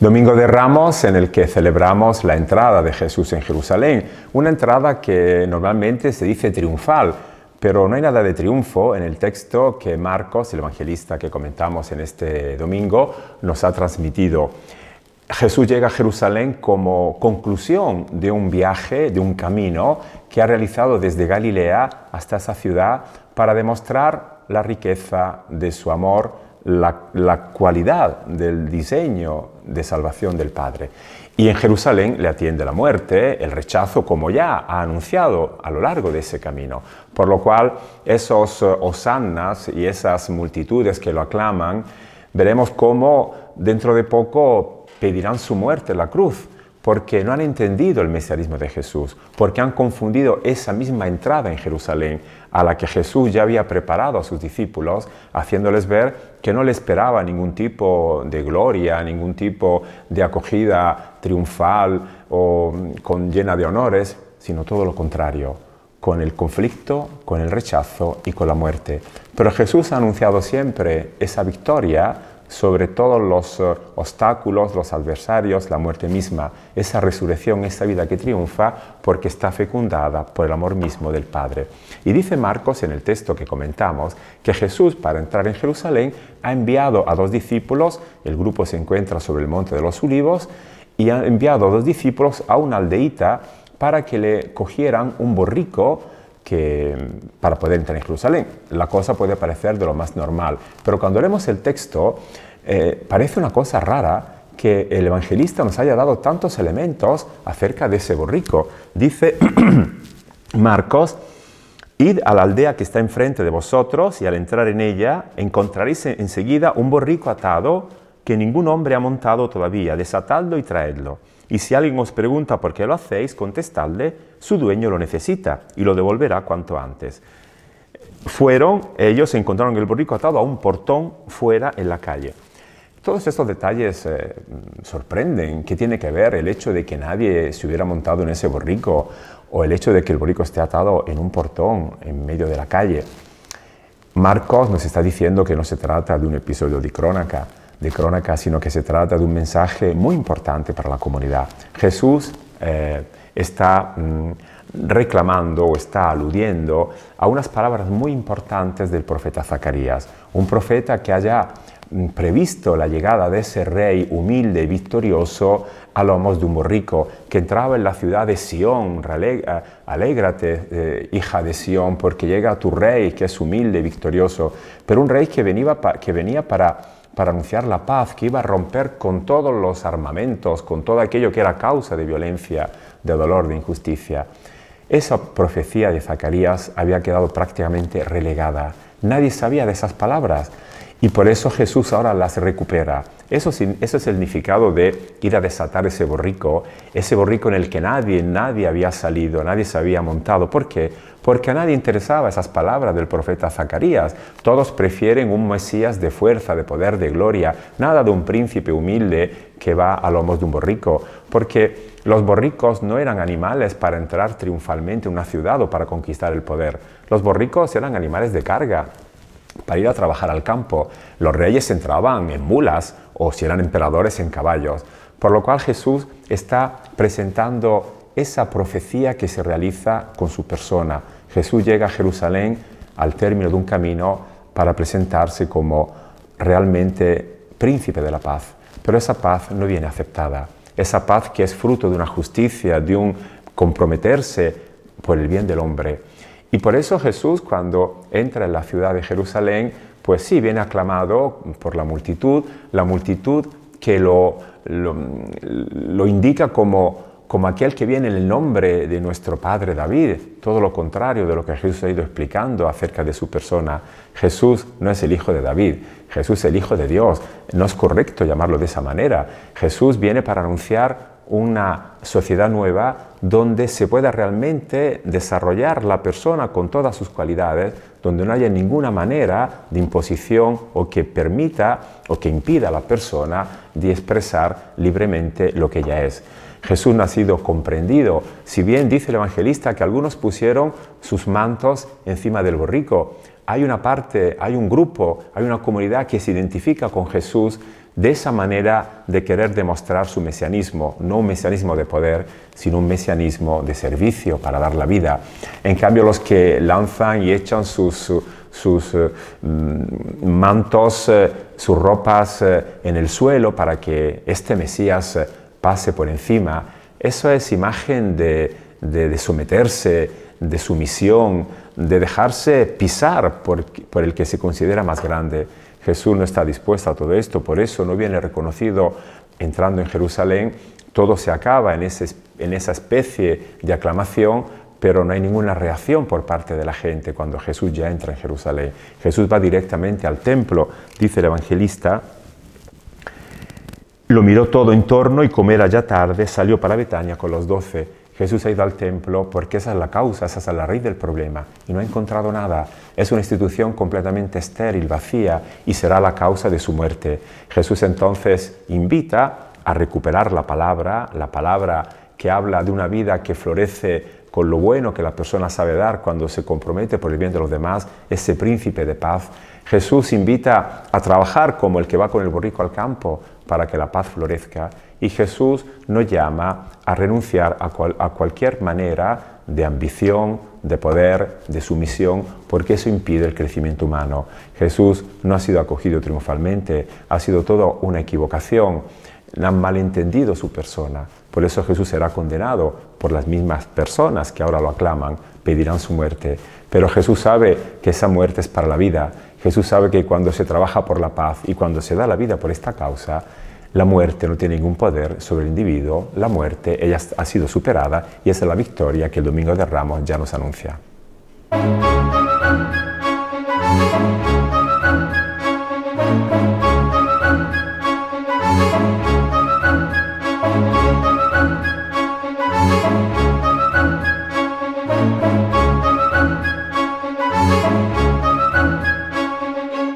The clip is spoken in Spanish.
Domingo de Ramos en el que celebramos la entrada de Jesús en Jerusalén, una entrada que normalmente se dice triunfal, pero no hay nada de triunfo en el texto que Marcos, el evangelista que comentamos en este domingo, nos ha transmitido. Jesús llega a Jerusalén como conclusión de un viaje, de un camino que ha realizado desde Galilea hasta esa ciudad para demostrar la riqueza de su amor, la, la cualidad del diseño de salvación del Padre. Y en Jerusalén le atiende la muerte, el rechazo, como ya ha anunciado a lo largo de ese camino. Por lo cual, esos hosannas eh, y esas multitudes que lo aclaman, veremos cómo dentro de poco pedirán su muerte en la cruz porque no han entendido el mesianismo de Jesús, porque han confundido esa misma entrada en Jerusalén a la que Jesús ya había preparado a sus discípulos, haciéndoles ver que no le esperaba ningún tipo de gloria, ningún tipo de acogida triunfal o mm, con llena de honores, sino todo lo contrario, con el conflicto, con el rechazo y con la muerte. Pero Jesús ha anunciado siempre esa victoria sobre todos los eh, obstáculos, los adversarios, la muerte misma, esa resurrección, esa vida que triunfa porque está fecundada por el amor mismo del Padre. Y dice Marcos en el texto que comentamos que Jesús para entrar en Jerusalén ha enviado a dos discípulos, el grupo se encuentra sobre el monte de los olivos, y ha enviado a dos discípulos a una aldeita para que le cogieran un borrico, que, para poder entrar en Jerusalén. La cosa puede parecer de lo más normal, pero cuando leemos el texto eh, parece una cosa rara que el evangelista nos haya dado tantos elementos acerca de ese borrico. Dice Marcos, id a la aldea que está enfrente de vosotros y al entrar en ella encontraréis enseguida un borrico atado que ningún hombre ha montado todavía, desatadlo y traedlo. Y si alguien os pregunta por qué lo hacéis, contestadle, su dueño lo necesita y lo devolverá cuanto antes. Fueron, ellos encontraron el borrico atado a un portón fuera en la calle. Todos estos detalles eh, sorprenden. ¿Qué tiene que ver el hecho de que nadie se hubiera montado en ese borrico o el hecho de que el borrico esté atado en un portón en medio de la calle? Marcos nos está diciendo que no se trata de un episodio de crónica de crónica, sino que se trata de un mensaje muy importante para la comunidad. Jesús eh, está mm, reclamando o está aludiendo a unas palabras muy importantes del profeta Zacarías, un profeta que haya mm, previsto la llegada de ese rey humilde y victorioso a lomos de un borrico, que entraba en la ciudad de Sión. Eh, alégrate, eh, hija de Sión, porque llega tu rey, que es humilde y victorioso, pero un rey que venía para para anunciar la paz, que iba a romper con todos los armamentos, con todo aquello que era causa de violencia, de dolor, de injusticia. Esa profecía de Zacarías había quedado prácticamente relegada. Nadie sabía de esas palabras. Y por eso Jesús ahora las recupera. Eso, es el significado de ir a desatar ese borrico, ese borrico en el que nadie, nadie había salido, nadie se había montado. ¿Por qué? Porque a nadie interesaba esas palabras del profeta Zacarías. Todos prefieren un Mesías de fuerza, de poder, de gloria, nada de un príncipe humilde que va a lomos de un borrico. Porque los borricos no eran animales para entrar triunfalmente en una ciudad o para conquistar el poder. Los borricos eran animales de carga, para ir a trabajar al campo. Los reyes entraban en mulas o si eran emperadores en caballos. Por lo cual Jesús está presentando esa profecía que se realiza con su persona. Jesús llega a Jerusalén al término de un camino para presentarse como realmente príncipe de la paz. Pero esa paz no viene aceptada. Esa paz que es fruto de una justicia, de un comprometerse por el bien del hombre. Y por eso Jesús cuando entra en la ciudad de Jerusalén, pues sí, viene aclamado por la multitud, la multitud que lo, lo, indica como como aquel que viene en el nombre de nuestro padre David, todo lo contrario de lo que Jesús ha ido explicando acerca de su persona. Jesús no es el hijo de David, Jesús es el hijo de Dios, no es correcto llamarlo de esa manera. Jesús viene para anunciar una sociedad nueva donde se pueda realmente desarrollar la persona con todas sus cualidades, donde no haya ninguna manera de imposición o que permita o que impida a la persona de expresar libremente lo que ella es. Jesús no ha sido comprendido, si bien dice el evangelista que algunos pusieron sus mantos encima del borrico. Hay una parte, hay un grupo, hay una comunidad que se identifica con Jesús, de esa manera de querer demostrar su mesianismo, no un mesianismo de poder, sino un mesianismo de servicio para dar la vida. En cambio, los que lanzan y echan sus, eh, mm, mantos, eh, sus ropas eh, en el suelo para que este Mesías pase por encima, eso es imagen de, de, de someterse, de sumisión, de dejarse pisar por el que se considera más grande. Jesús no está dispuesto a todo esto, por eso no viene reconocido entrando en Jerusalén, todo se acaba en, esa especie de aclamación, pero no hay ninguna reacción por parte de la gente cuando Jesús ya entra en Jerusalén. Jesús va directamente al templo, dice el evangelista, lo miró todo en torno y como era ya tarde, salió para Betania con los doce. Jesús ha ido al templo porque esa es la causa, esa es la raíz del problema y no ha encontrado nada. Es una institución completamente estéril, vacía y será la causa de su muerte. Jesús entonces invita a recuperar la palabra, la palabra que habla de una vida que florece con lo bueno que la persona sabe dar cuando se compromete por el bien de los demás, ese príncipe de paz. Jesús invita a trabajar como el que va con el borrico al campo, para que la paz florezca y Jesús nos llama a renunciar a, cualquier manera de ambición, de poder, de sumisión, porque eso impide el crecimiento humano. Jesús no ha sido acogido triunfalmente, ha sido todo una equivocación, han malentendido su persona. Por eso Jesús será condenado por las mismas personas que ahora lo aclaman, pedirán su muerte. Pero Jesús sabe que esa muerte es para la vida Jesús sabe que cuando se trabaja por la paz y cuando se da la vida por esta causa, la muerte no tiene ningún poder sobre el individuo, la muerte ella ha sido superada y esa es la victoria que el Domingo de Ramos ya nos anuncia.